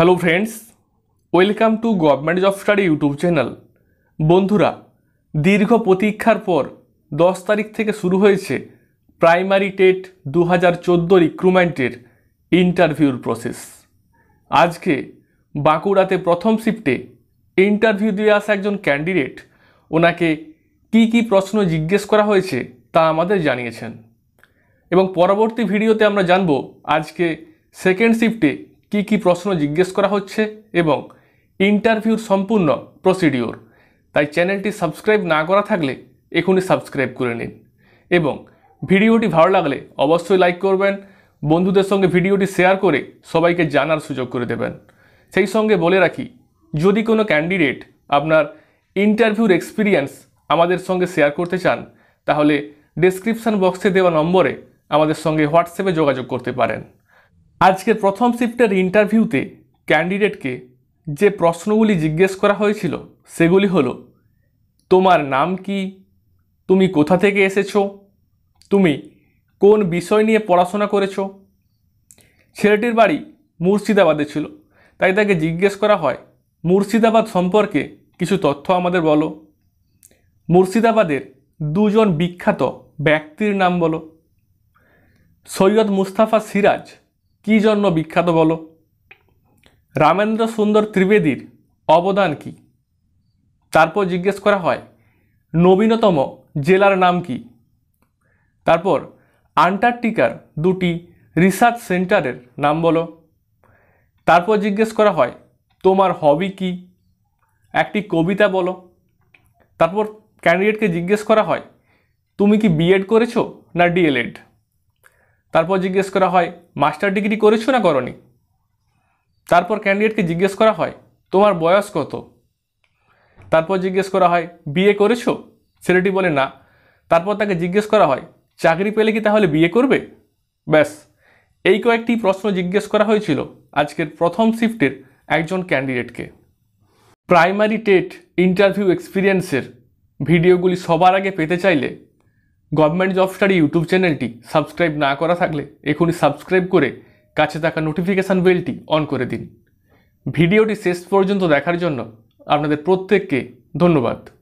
hello friends welcome to government job study YouTube channel বন্ধুরা দীর্ঘ প্রতীক্ষার পর দশ তারিখ থেকে শুরু হয়েছে প্রাইমারি টেট দু হাজার চোদ্দো রিক্রুটমেন্টের ইন্টারভিউর প্রসেস আজকে বাঁকুড়াতে প্রথম শিফটে ইন্টারভিউ দিয়ে আসা একজন ক্যান্ডিডেট ওনাকে কি কি প্রশ্ন জিজ্ঞেস করা হয়েছে তা আমাদের জানিয়েছেন এবং পরবর্তী ভিডিওতে আমরা জানব আজকে সেকেন্ড শিফটে কি কি প্রশ্ন জিজ্ঞেস করা হচ্ছে এবং ইন্টারভিউর সম্পূর্ণ প্রসিডিওর তাই চ্যানেলটি সাবস্ক্রাইব না করা থাকলে এখনই সাবস্ক্রাইব করে নিন এবং ভিডিওটি ভালো লাগলে অবশ্যই লাইক করবেন বন্ধুদের সঙ্গে ভিডিওটি শেয়ার করে সবাইকে জানার সুযোগ করে দেবেন সেই সঙ্গে বলে রাখি যদি কোনো ক্যান্ডিডেট আপনার ইন্টারভিউর এক্সপিরিয়েন্স আমাদের সঙ্গে শেয়ার করতে চান তাহলে ডিসক্রিপশান বক্সে দেওয়া নম্বরে আমাদের সঙ্গে হোয়াটসঅ্যাপে যোগাযোগ করতে পারেন আজকের প্রথম শিফটের ইন্টারভিউতে ক্যান্ডিডেটকে যে প্রশ্নগুলি জিজ্ঞেস করা হয়েছিল সেগুলি হলো তোমার নাম কি তুমি কোথা থেকে এসেছো তুমি কোন বিষয় নিয়ে পড়াশোনা করেছো ছেলেটির বাড়ি মুর্শিদাবাদে ছিল তাই তাকে জিজ্ঞেস করা হয় মুর্শিদাবাদ সম্পর্কে কিছু তথ্য আমাদের বলো মুর্শিদাবাদের দুজন বিখ্যাত ব্যক্তির নাম বলো সৈয়দ মুস্তাফা সিরাজ কি জন্য বিখ্যাত বলো রামেন্দ্র সুন্দর ত্রিবেদীর অবদান কি তারপর জিজ্ঞেস করা হয় নবীনতম জেলার নাম কি তারপর আন্টার্কটিকার দুটি রিসার্চ সেন্টারের নাম বলো তারপর জিজ্ঞেস করা হয় তোমার হবি কি একটি কবিতা বলো তারপর ক্যান্ডিডেটকে জিজ্ঞেস করা হয় তুমি কি বিএড করেছো না ডিএলএড তারপর জিজ্ঞেস করা হয় মাস্টার ডিগ্রি করেছো না করনি তারপর ক্যান্ডিডেটকে জিজ্ঞেস করা হয় তোমার বয়স কত তারপর জিজ্ঞেস করা হয় বিয়ে করেছো ছেলেটি বলে না তারপর তাকে জিজ্ঞেস করা হয় চাকরি পেলে কি তাহলে বিয়ে করবে ব্যাস এই কয়েকটি প্রশ্ন জিজ্ঞেস করা হয়েছিল আজকের প্রথম শিফটের একজন ক্যান্ডিডেটকে প্রাইমারি টেট ইন্টারভিউ এক্সপিরিয়েন্সের ভিডিওগুলি সবার আগে পেতে চাইলে গভর্নমেন্ট জব স্টাডি ইউটিউব চ্যানেলটি সাবস্ক্রাইব না করা থাকলে এখনই সাবস্ক্রাইব করে কাছে থাকা নোটিফিকেশান বেলটি অন করে দিন ভিডিওটি শেষ পর্যন্ত দেখার জন্য আপনাদের প্রত্যেককে ধন্যবাদ